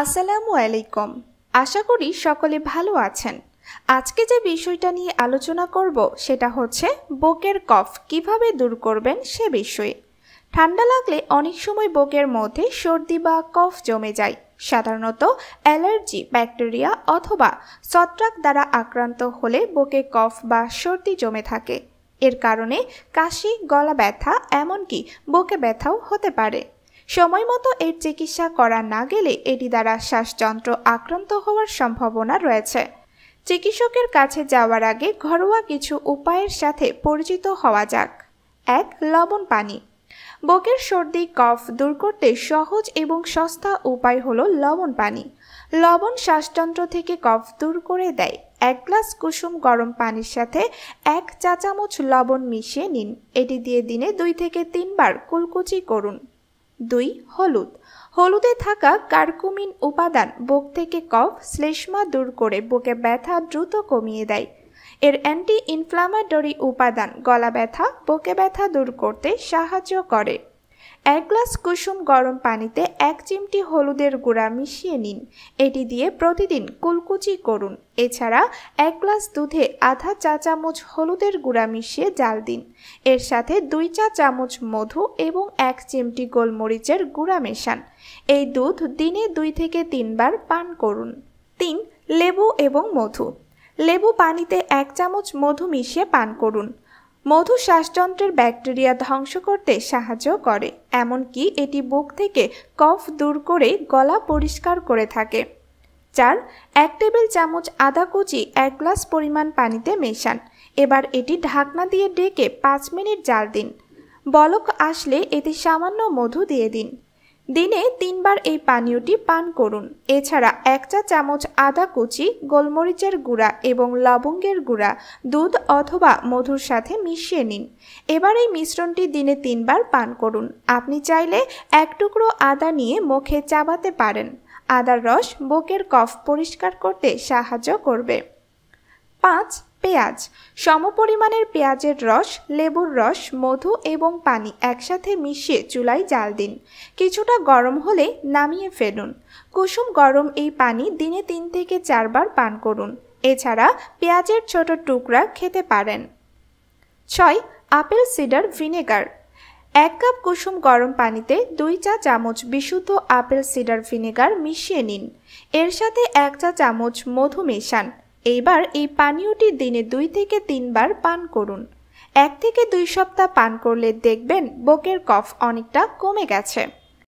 আসসালামু আলাইকুম আশা করি সকলে ভালো আছেন আজকে যে বিষয়টা নিয়ে আলোচনা করব সেটা হচ্ছে বকের কফ কিভাবে দূর করবেন সে বিষয়ে ঠান্ডা লাগলে অনেক সময় বকের মধ্যে সর্দি বা কফ জমে যায় সাধারণত অ্যালার্জি ব্যাকটেরিয়া অথবা ছত্রাক দ্বারা আক্রান্ত হলে বকে কফ বা সর্দি জমে থাকে এর কারণে কাশি গলা ব্যথা এমনকি বকে ব্যথাও হতে পারে সময় মতো এর চিকিৎসা করা না গেলে এটি দ্বারা শ্বাসযন্ত্র আক্রান্ত হওয়ার সম্ভাবনা রয়েছে চিকিৎসকের কাছে যাওয়ার আগে ঘরোয়া কিছু উপায়ের সাথে পরিচিত হওয়া যাক এক লবণ পানি বকের সর্দি কফ দূর করতে সহজ এবং সস্তা উপায় হল লবণ পানি লবণ শ্বাসযন্ত্র থেকে কফ দূর করে দেয় এক গ্লাস কুসুম গরম পানির সাথে এক চা চামচ লবণ মিশিয়ে নিন এটি দিয়ে দিনে দুই থেকে তিনবার কুলকুচি করুন দুই হলুদ হলুদে থাকা কার্কুমিন উপাদান বুক থেকে কফ শ্লেষ্মা দূর করে বুকে ব্যথা দ্রুত কমিয়ে দেয় এর অ্যান্টি ইনফ্লামেটরি উপাদান গলা ব্যথা বুকে ব্যথা দূর করতে সাহায্য করে এক গ্লাস কুসুম গরম পানিতে এক চিমটি হলুদের গুঁড়া মিশিয়ে নিন এটি দিয়ে প্রতিদিন কুলকুচি করুন এছাড়া এক গ্লাস দুধে আধা চা চামচ হলুদের গুঁড়া মিশিয়ে জাল দিন এর সাথে দুই চা চামচ মধু এবং এক চিমটি গোলমরিচের গুঁড়া মেশান এই দুধ দিনে দুই থেকে তিনবার পান করুন তিন লেবু এবং মধু লেবু পানিতে এক চামচ মধু মিশিয়ে পান করুন মধু শ্বাসযন্ত্রের ব্যাকটেরিয়া ধ্বংস করতে সাহায্য করে এমনকি এটি বুক থেকে কফ দূর করে গলা পরিষ্কার করে থাকে চার এক টেবিল চামচ আদা কুচি এক গ্লাস পরিমাণ পানিতে মেশান এবার এটি ঢাকনা দিয়ে ডেকে পাঁচ মিনিট জাল দিন বলক আসলে এতে সামান্য মধু দিয়ে দিন দিনে তিনবার এই পানীয়টি পান করুন এছাড়া এক চা চামচ আদা কুচি গোলমরিচের গুঁড়া এবং লবঙ্গের গুঁড়া দুধ অথবা মধুর সাথে মিশিয়ে নিন এবার এই মিশ্রণটি দিনে তিনবার পান করুন আপনি চাইলে এক টুকরো আদা নিয়ে মুখে চাবাতে পারেন আদার রস বুকের কফ পরিষ্কার করতে সাহায্য করবে পাঁচ পেঁয়াজ সমপরিমাণের পেঁয়াজের রস লেবুর রস মধু এবং পানি একসাথে মিশিয়ে চুলায় জাল দিন কিছুটা গরম হলে নামিয়ে ফেলুন কুসুম গরম এই পানি দিনে তিন থেকে চারবার পান করুন এছাড়া পেঁয়াজের ছোট টুকরা খেতে পারেন ছয় আপেল সিডার ভিনেগার এক কাপ কুসুম গরম পানিতে দুই চা চামচ বিশুদ্ধ আপেল সিডার ভিনেগার মিশিয়ে নিন এর সাথে এক চা চামচ মধু মেশান এইবার এই পানীয়টি দিনে দুই থেকে তিনবার পান করুন এক থেকে দুই সপ্তাহ পান করলে দেখবেন বকের কফ অনেকটা কমে গেছে